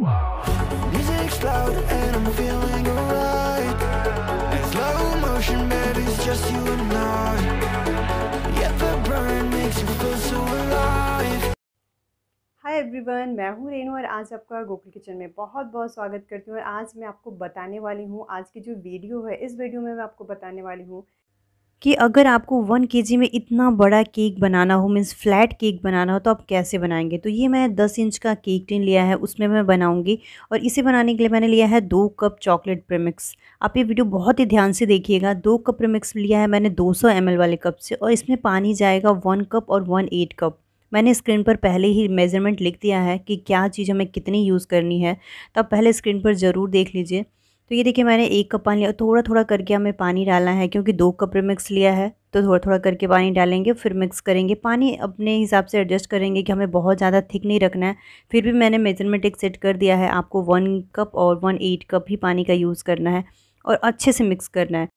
high every मैं हूँ रेनू और आज आपका गोकुल किचन में बहुत बहुत स्वागत करती हूँ और आज मैं आपको बताने वाली हूँ आज की जो वीडियो है इस वीडियो में मैं आपको बताने वाली हूँ कि अगर आपको वन के में इतना बड़ा केक बनाना हो मीन्स फ्लैट केक बनाना हो तो आप कैसे बनाएंगे तो ये मैं दस इंच का केक टिन लिया है उसमें मैं बनाऊंगी और इसे बनाने के लिए मैंने लिया है दो कप चॉकलेट प्रेमिक्स आप ये वीडियो बहुत ही ध्यान से देखिएगा दो कप प्रेमिक्स लिया है मैंने एम एल वाले कप से और इसमें पानी जाएगा वन कप और वन एट कप मैंने स्क्रीन पर पहले ही मेज़रमेंट लिख दिया है कि क्या चीज़ हमें कितनी यूज़ करनी है तो आप पहले स्क्रीन पर ज़रूर देख लीजिए तो ये देखिए मैंने एक कप पानी लिया थोड़ा थोड़ा करके हमें पानी डालना है क्योंकि दो कप मिक्स लिया है तो थोड़ा थोड़ा करके पानी डालेंगे फिर मिक्स करेंगे पानी अपने हिसाब से एडजस्ट करेंगे कि हमें बहुत ज़्यादा थिक नहीं रखना है फिर भी मैंने मेजरमेंट एक सेट कर दिया है आपको वन कप और वन एट कप ही पानी का यूज़ करना है और अच्छे से मिक्स करना है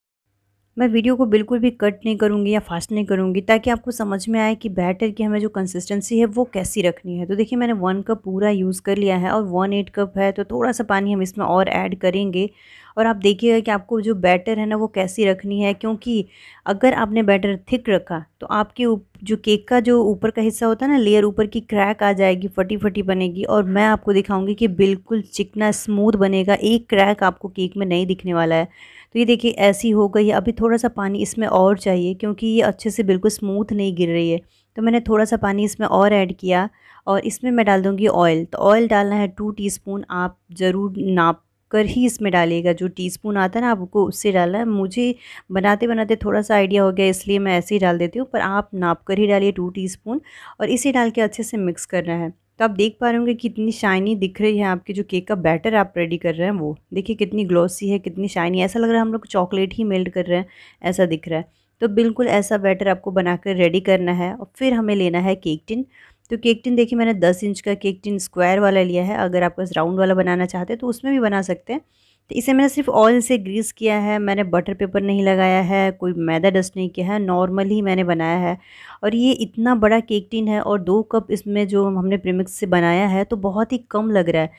मैं वीडियो को बिल्कुल भी कट नहीं करूँगी या फास्ट नहीं करूँगी ताकि आपको समझ में आए कि बैटर की हमें जो कंसिस्टेंसी है वो कैसी रखनी है तो देखिए मैंने वन कप पूरा यूज़ कर लिया है और वन एट कप है तो थोड़ा सा पानी हम इसमें और ऐड करेंगे और आप देखिएगा कि आपको जो बैटर है ना वो कैसी रखनी है क्योंकि अगर आपने बैटर थिक रखा तो आपके जो केक का जो ऊपर का हिस्सा होता है ना लेयर ऊपर की क्रैक आ जाएगी फटी फटी बनेगी और मैं आपको दिखाऊँगी कि बिल्कुल चिकना स्मूथ बनेगा एक क्रैक आपको केक में नहीं दिखने वाला है तो ये देखिए ऐसी हो गई है अभी थोड़ा सा पानी इसमें और चाहिए क्योंकि ये अच्छे से बिल्कुल स्मूथ नहीं गिर रही है तो मैंने थोड़ा सा पानी इसमें और ऐड किया और इसमें मैं डाल दूँगी ऑयल तो ऑयल डालना है टू टी आप ज़रूर नाप कर ही इसमें डालिएगा जो टीस्पून आता है ना आपको उससे डालना है मुझे बनाते बनाते थोड़ा सा आइडिया हो गया इसलिए मैं ऐसे ही डाल देती हूँ पर आप नाप कर ही डालिए टू टीस्पून और इसे डाल के अच्छे से मिक्स करना है तो आप देख पा रहे होंगे कितनी शाइनी दिख रही है आपके जो केक का बैटर आप रेडी कर रहे हैं वो देखिए कितनी ग्लॉसी है कितनी शाइनी ऐसा लग रहा है हम लोग चॉकलेट ही मेल्ट कर रहे हैं ऐसा दिख रहा है तो बिल्कुल ऐसा बैटर आपको बनाकर रेडी करना है और फिर हमें लेना है केक टिन तो केक टिन देखिए मैंने दस इंच का केक टिन स्क्वायर वाला लिया है अगर आप राउंड वाला बनाना चाहते हैं तो उसमें भी बना सकते हैं तो इसे मैंने सिर्फ ऑयल से ग्रीस किया है मैंने बटर पेपर नहीं लगाया है कोई मैदा डस्ट नहीं किया है नॉर्मल ही मैंने बनाया है और ये इतना बड़ा केक टिन है और दो कप इसमें जो हमने प्रीमिक्स से बनाया है तो बहुत ही कम लग रहा है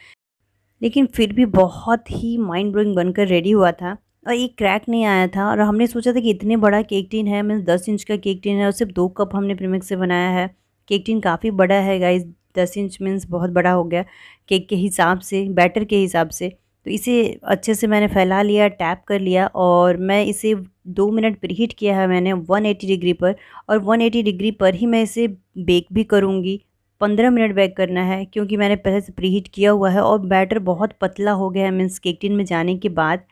लेकिन फिर भी बहुत ही माइंड ब्लोइंग बनकर रेडी हुआ था और ये क्रैक नहीं आया था और हमने सोचा था कि इतने बड़ा केक टिन है मीन्स दस इंच का केक टिन है और सिर्फ दो कप हमने प्रीमिक्स से बनाया है केक टिन काफ़ी बड़ा है गाइस दस इंच मीन्स बहुत बड़ा हो गया केक के हिसाब से बैटर के हिसाब से तो इसे अच्छे से मैंने फैला लिया टैप कर लिया और मैं इसे दो मिनट प्रीहीट किया है मैंने 180 डिग्री पर और 180 डिग्री पर ही मैं इसे बेक भी करूँगी पंद्रह मिनट बेक करना है क्योंकि मैंने पहले से प्रीहीट किया हुआ है और बैटर बहुत पतला हो गया है मीन्स केकटिन में जाने के बाद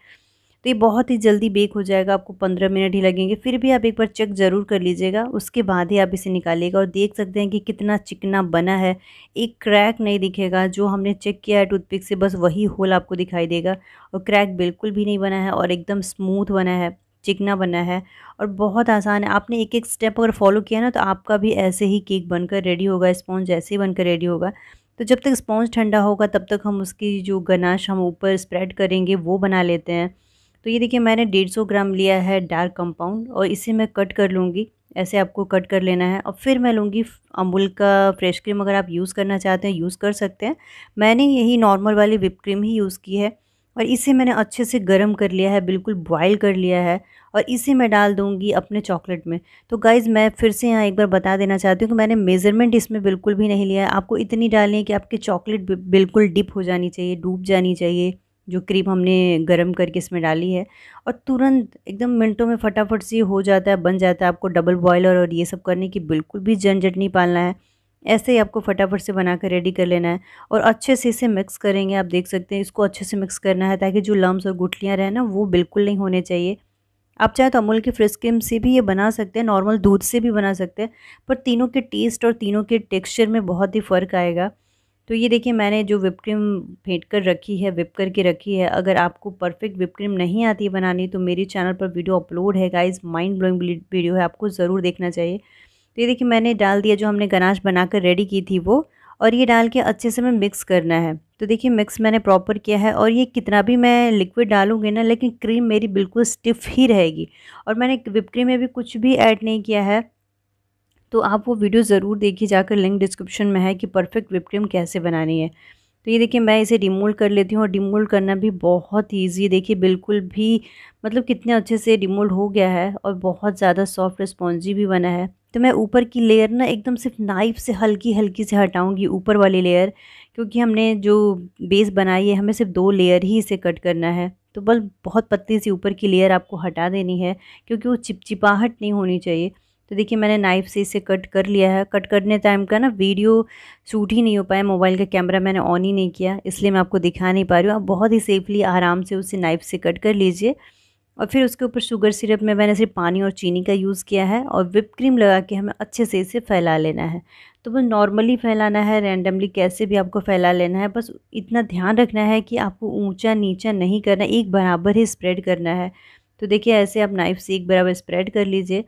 तो ये बहुत ही जल्दी बेक हो जाएगा आपको पंद्रह मिनट ही लगेंगे फिर भी आप एक बार चेक ज़रूर कर लीजिएगा उसके बाद ही आप इसे निकालिएगा और देख सकते हैं कि कितना चिकना बना है एक क्रैक नहीं दिखेगा जो हमने चेक किया है टूथपिक से बस वही होल आपको दिखाई देगा और क्रैक बिल्कुल भी नहीं बना है और एकदम स्मूथ बना है चिकना बना है और बहुत आसान है आपने एक एक स्टेप अगर फॉलो किया ना तो आपका भी ऐसे ही केक बनकर रेडी होगा स्पॉन्ज ऐसे ही बनकर रेडी होगा तो जब तक स्पॉन्ज ठंडा होगा तब तक हम उसकी जो गनाश हम ऊपर स्प्रेड करेंगे वो बना लेते हैं तो ये देखिए मैंने डेढ़ सौ ग्राम लिया है डार्क कंपाउंड और इसे मैं कट कर लूँगी ऐसे आपको कट कर लेना है और फिर मैं लूँगी अमूल का फ्रेश क्रीम अगर आप यूज़ करना चाहते हैं यूज़ कर सकते हैं मैंने यही नॉर्मल वाली विप क्रीम ही यूज़ की है और इसे मैंने अच्छे से गर्म कर लिया है बिल्कुल बॉयल कर लिया है और इसे मैं डाल दूँगी अपने चॉकलेट में तो गाइज़ मैं फिर से यहाँ एक बार बता देना चाहती हूँ कि मैंने मेज़रमेंट इसमें बिल्कुल भी नहीं लिया है आपको इतनी डालनी है कि आपकी चॉकलेट बिल्कुल डिप हो जानी चाहिए डूब जानी चाहिए जो क्रीम हमने गरम करके इसमें डाली है और तुरंत एकदम मिनटों में फटाफट से हो जाता है बन जाता है आपको डबल बॉयलर और ये सब करने की बिल्कुल भी झंझट नहीं पालना है ऐसे ही आपको फटाफट से बना कर रेडी कर लेना है और अच्छे से इसे मिक्स करेंगे आप देख सकते हैं इसको अच्छे से मिक्स करना है ताकि जो लम्स और गुठलियाँ रहें ना वो बिल्कुल नहीं होने चाहिए आप चाहे तो अमूल की फ्रेश क्रीम से भी ये बना सकते हैं नॉर्मल दूध से भी बना सकते हैं पर तीनों के टेस्ट और तीनों के टेक्सचर में बहुत ही फ़र्क आएगा तो ये देखिए मैंने जो विप क्रीम फेंट कर रखी है विप करके रखी है अगर आपको परफेक्ट विप क्रीम नहीं आती है बनानी तो मेरे चैनल पर वीडियो अपलोड है गाइज माइंड ब्लोइंग वीडियो है आपको ज़रूर देखना चाहिए तो ये देखिए मैंने डाल दिया जो हमने गनाश बनाकर रेडी की थी वो और ये डाल के अच्छे से मैं मिक्स करना है तो देखिए मिक्स मैंने प्रॉपर किया है और ये कितना भी मैं लिक्विड डालूँगी ना लेकिन क्रीम मेरी बिल्कुल स्टिफ ही रहेगी और मैंने विप क्रीम में भी कुछ भी ऐड नहीं किया है तो आप वो वीडियो ज़रूर देखिए जाकर लिंक डिस्क्रिप्शन में है कि परफेक्ट विप क्रीम कैसे बनानी है तो ये देखिए मैं इसे डिमोल्ड कर लेती हूँ और डिमोल्ड करना भी बहुत ईजी है देखिए बिल्कुल भी मतलब कितने अच्छे से डिमोल्ड हो गया है और बहुत ज़्यादा सॉफ्ट स्पॉन्जी भी बना है तो मैं ऊपर की लेयर ना एकदम सिर्फ नाइफ से हल्की हल्की से हटाऊंगी ऊपर वाली लेयर क्योंकि हमने जो बेस बनाई है हमें सिर्फ दो लेयर ही इसे कट करना है तो बस बहुत पतली सी ऊपर की लेयर आपको हटा देनी है क्योंकि वो चिपचिपाहट नहीं होनी चाहिए तो देखिए मैंने नाइफ़ से इसे कट कर लिया है कट करने टाइम का ना वीडियो शूट ही नहीं हो पाया मोबाइल का कैमरा मैंने ऑन ही नहीं किया इसलिए मैं आपको दिखा नहीं पा रही हूँ आप बहुत ही सेफली आराम से उसे नाइफ़ से कट कर लीजिए और फिर उसके ऊपर शुगर सिरप में मैंने सिर्फ पानी और चीनी का यूज़ किया है और विप क्रीम लगा के हमें अच्छे से इसे फैला लेना है तो बस नॉर्मली फैलाना है रैंडमली कैसे भी आपको फैला लेना है बस इतना ध्यान रखना है कि आपको ऊंचा नीचा नहीं करना एक बराबर ही स्प्रेड करना है तो देखिए ऐसे आप नाइफ़ से एक बराबर स्प्रेड कर लीजिए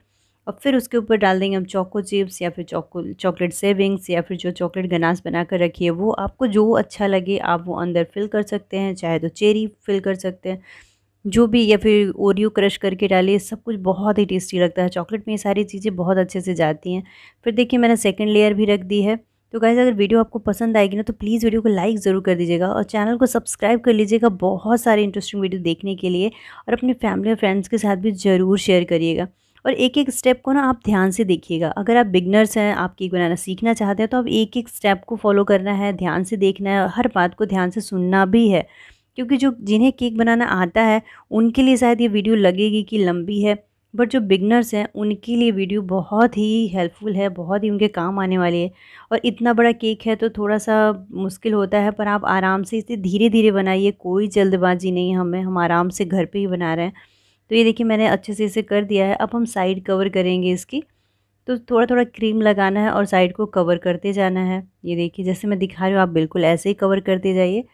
और फिर उसके ऊपर डाल देंगे हम चॉको चिप्स या फिर चॉको चॉकलेट सेविंग्स या फिर जो चॉकलेट गनास बना कर रखिए वो आपको जो अच्छा लगे आप वो अंदर फिल कर सकते हैं चाहे तो चेरी फिल कर सकते हैं जो भी या फिर ओरियो क्रश करके डालिए सब कुछ बहुत ही टेस्टी लगता है चॉकलेट में ये सारी चीज़ें बहुत अच्छे से जाती हैं फिर देखिए मैंने सेकेंड लेयर भी रख दी है तो गाइज़ अगर वीडियो आपको पसंद आएगी ना तो प्लीज़ वीडियो को लाइक ज़रूर कर दीजिएगा और चैनल को सब्सक्राइब कर लीजिएगा बहुत सारे इंटरेस्टिंग वीडियो देखने के लिए और अपनी फैमिली और फ्रेंड्स के साथ भी ज़रूर शेयर करिएगा और एक एक स्टेप को ना आप ध्यान से देखिएगा अगर आप बिगनर्स हैं आप केक बनाना सीखना चाहते हैं तो आप एक एक स्टेप को फॉलो करना है ध्यान से देखना है हर बात को ध्यान से सुनना भी है क्योंकि जो जिन्हें केक बनाना आता है उनके लिए शायद ये वीडियो लगेगी कि लंबी है बट जो बिगनर्स हैं उनके लिए वीडियो बहुत ही हेल्पफुल है बहुत ही उनके काम आने वाली है और इतना बड़ा केक है तो थोड़ा सा मुश्किल होता है पर आप आराम से इसे धीरे धीरे बनाइए कोई जल्दबाजी नहीं हमें हम आराम से घर पे ही बना रहे हैं तो ये देखिए मैंने अच्छे से इसे कर दिया है अब हम साइड कवर करेंगे इसकी तो थोड़ा थोड़ा क्रीम लगाना है और साइड को कवर करते जाना है ये देखिए जैसे मैं दिखा रही हूँ आप बिल्कुल ऐसे ही कवर करते जाइए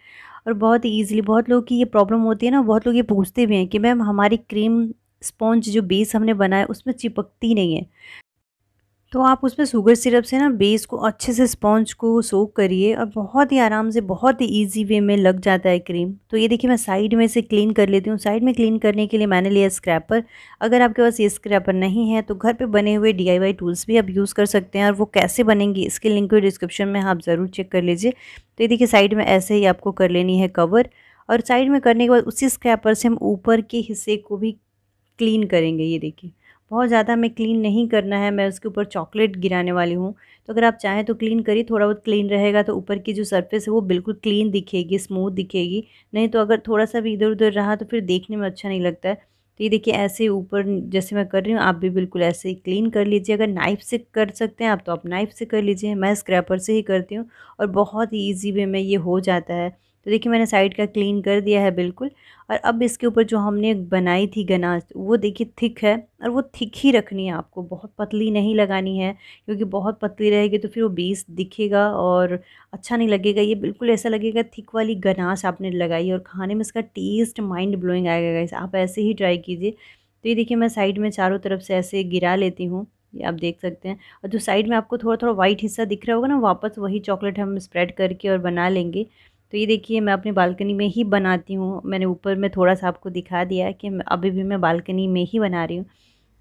और बहुत ईजिली बहुत लोग की ये प्रॉब्लम होती है ना बहुत लोग ये पूछते भी हैं कि मैम हमारी क्रीम स्पॉन्ज जो बेस हमने बनाया उसमें चिपकती नहीं है तो आप उसमें शुगर सिरप से ना बेस को अच्छे से स्पॉन्ज को सोक करिए और बहुत ही आराम से बहुत ही इजी वे में लग जाता है क्रीम तो ये देखिए मैं साइड में से क्लीन कर लेती हूँ साइड में क्लीन करने के लिए मैंने लिया स्क्रैपर अगर आपके पास ये स्क्रैपर नहीं है तो घर पे बने हुए डी टूल्स भी आप यूज़ कर सकते हैं और वो कैसे बनेंगी इसके लिंक को डिस्क्रिप्शन में आप ज़रूर चेक कर लीजिए तो ये देखिए साइड में ऐसे ही आपको कर लेनी है कवर और साइड में करने के बाद उसी स्क्रैपर से हम ऊपर के हिस्से को भी क्लीन करेंगे ये देखिए बहुत ज़्यादा हमें क्लीन नहीं करना है मैं उसके ऊपर चॉकलेट गिराने वाली हूँ तो अगर आप चाहें तो क्लीन करिए थोड़ा बहुत क्लीन रहेगा तो ऊपर की जो सरफेस है वो बिल्कुल क्लीन दिखेगी स्मूथ दिखेगी नहीं तो अगर थोड़ा सा भी इधर उधर रहा तो फिर देखने में अच्छा नहीं लगता है तो ये देखिए ऐसे ऊपर जैसे मैं कर रही हूँ आप भी बिल्कुल ऐसे ही क्लीन कर लीजिए अगर नाइफ से कर सकते हैं आप तो आप नाइफ से कर लीजिए मैं स्क्रैपर से ही करती हूँ और बहुत ही ईजी वे में ये हो जाता है तो देखिए मैंने साइड का क्लीन कर दिया है बिल्कुल और अब इसके ऊपर जो हमने बनाई थी गनाज वो देखिए थिक है और वो थिक ही रखनी है आपको बहुत पतली नहीं लगानी है क्योंकि बहुत पतली रहेगी तो फिर वो बीस दिखेगा और अच्छा नहीं लगेगा ये बिल्कुल ऐसा लगेगा थिक वाली गनाज आपने लगाई और खाने में इसका टेस्ट माइंड ब्लोइंग आएगा इस आप ऐसे ही ट्राई कीजिए तो ये देखिए मैं साइड में चारों तरफ से ऐसे गिरा लेती हूँ ये आप देख सकते हैं और जो साइड में आपको थोड़ा थोड़ा वाइट हिस्सा दिख रहा होगा ना वापस वही चॉकलेट हम स्प्रेड करके और बना लेंगे तो ये देखिए मैं अपनी बालकनी में ही बनाती हूँ मैंने ऊपर में थोड़ा सा आपको दिखा दिया है कि अभी भी मैं बालकनी में ही बना रही हूँ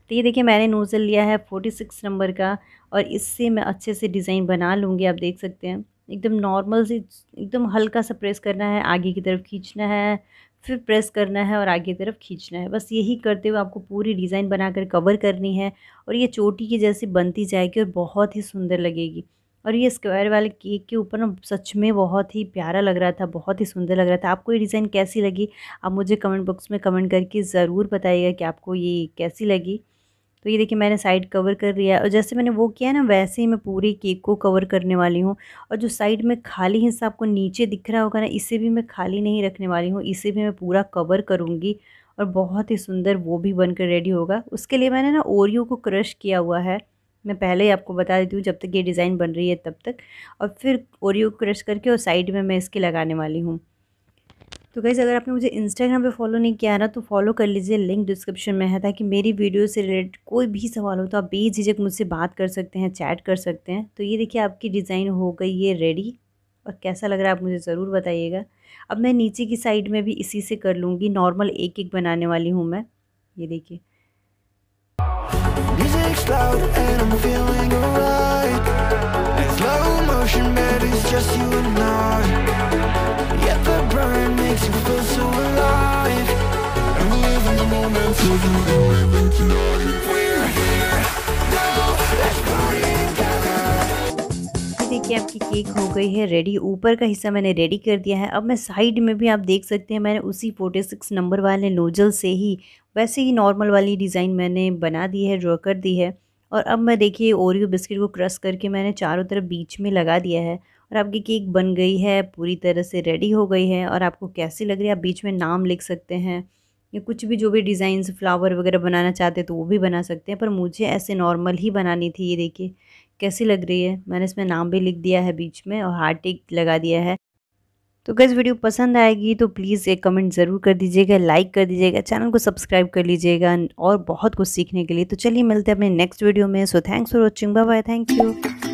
तो ये देखिए मैंने नोज़ल लिया है फोर्टी सिक्स नंबर का और इससे मैं अच्छे से डिज़ाइन बना लूँगी आप देख सकते हैं एकदम नॉर्मल से एकदम हल्का सा प्रेस करना है आगे की तरफ खींचना है फिर प्रेस करना है और आगे की तरफ खींचना है बस यही करते हुए आपको पूरी डिज़ाइन बनाकर कवर करनी है और ये चोटी की जैसी बनती जाएगी और बहुत ही सुंदर लगेगी और ये स्क्वायर वाले केक के ऊपर ना सच में बहुत ही प्यारा लग रहा था बहुत ही सुंदर लग रहा था आपको ये डिज़ाइन कैसी लगी आप मुझे कमेंट बॉक्स में कमेंट करके ज़रूर बताइएगा कि आपको ये कैसी लगी तो ये देखिए मैंने साइड कवर कर लिया है और जैसे मैंने वो किया है ना वैसे ही मैं पूरे केक को कवर करने वाली हूँ और जो साइड में खाली हिस्सा आपको नीचे दिख रहा होगा ना इसे भी मैं खाली नहीं रखने वाली हूँ इसे भी मैं पूरा कवर करूँगी और बहुत ही सुंदर वो भी बनकर रेडी होगा उसके लिए मैंने ना ओरियो को क्रश किया हुआ है मैं पहले ही आपको बता देती हूँ जब तक ये डिज़ाइन बन रही है तब तक और फिर ओरियो क्रश करके और साइड में मैं इसके लगाने वाली हूँ तो गैस अगर आपने मुझे इंस्टाग्राम पे फॉलो नहीं किया ना तो फॉलो कर लीजिए लिंक डिस्क्रिप्शन में है ताकि मेरी वीडियो से रिलेटेड कोई भी सवाल हो तो आप बेझिझक मुझसे बात कर सकते हैं चैट कर सकते हैं तो ये देखिए आपकी डिज़ाइन हो गई ये रेडी और कैसा लग रहा है आप मुझे ज़रूर बताइएगा अब मैं नीचे की साइड में भी इसी से कर लूँगी नॉर्मल एक एक बनाने वाली हूँ मैं ये देखिए Music's loud and I'm feeling alright slow motion, but it's just you and I Yet the burn makes you feel so alive And we're living the moment, so you can live it tonight We're here, now, let's party देखिए आपकी cake हो गई है ready ऊपर का हिस्सा मैंने ready कर दिया है अब मैं साइड में भी आप देख सकते हैं मैंने उसी फोर्टी सिक्स नंबर वाले नोजल से ही वैसे ही नॉर्मल वाली डिज़ाइन मैंने बना दी है ड्रॉ कर दी है और अब मैं देखिए ओरियो बिस्किट को क्रश करके मैंने चारों तरफ बीच में लगा दिया है और आपकी केक बन गई है पूरी तरह से रेडी हो गई है और आपको कैसी लग रही है आप बीच में नाम लिख सकते हैं या कुछ भी जो भी डिज़ाइन फ्लावर वगैरह बनाना चाहते तो वो भी बना सकते हैं पर मुझे ऐसे नॉर्मल ही बनानी थी ये देखिए कैसी लग रही है मैंने इसमें नाम भी लिख दिया है बीच में और हार्ट एक लगा दिया है तो अगर वीडियो पसंद आएगी तो प्लीज़ एक कमेंट ज़रूर कर दीजिएगा लाइक कर दीजिएगा चैनल को सब्सक्राइब कर लीजिएगा और बहुत कुछ सीखने के लिए तो चलिए मिलते हैं अपने नेक्स्ट वीडियो में so thanks for watching bye bye thank you